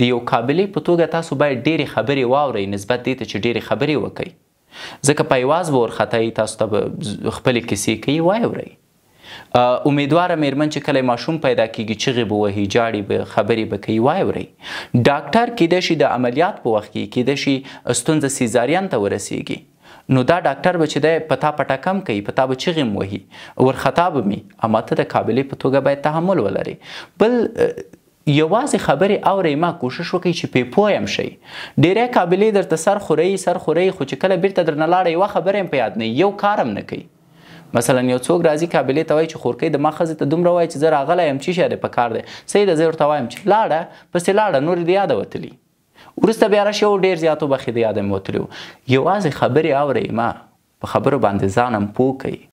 د یو قابلیت په توګه تاسو باید ډېری خبرې واورئ نسبت دې ته چې ډېری خبرې وکړئ ځکه په یواز به ورختی تاسو ته به خپلې کیسې کوي واورئ امیدواره میرمن چې کله ماشوم پیدا کیږي چغې به وهي جاړې به خبرې به کوي واورئ ډاکټر کیدای شي د عملیات په وخت کې کیدای شي ستونزه سیزارین ته ورسیږي نو دا ډاکټر به چې دی پتا پټه کم کوي پتا به چغې م وهي ورخطا به مي اما ته د قابلې په توګه باید تحمل ولرې بل یوازې خبرې اوري ما کوشش وکي چې پی پویم شي ډیره قابلیت درته سر خوري سر خوري خو چې کله بیرته درنه لاړې و خبرې په یاد نه یو کارم نه کوي مثلا یو څوک راځي قابلیت وای چې خورکې د ما خزه ته دومره وای چې زه راغلی یم چې شه په کار دی سید زه ورته وایم چې لاړه پسې لاړه نور دی یاد وتلی ورسته بیا راشي او ډیر زیاتو بخې دی یاد مو تلو یوازې خبرې اوري ما په خبرو باندې ځانم پوکي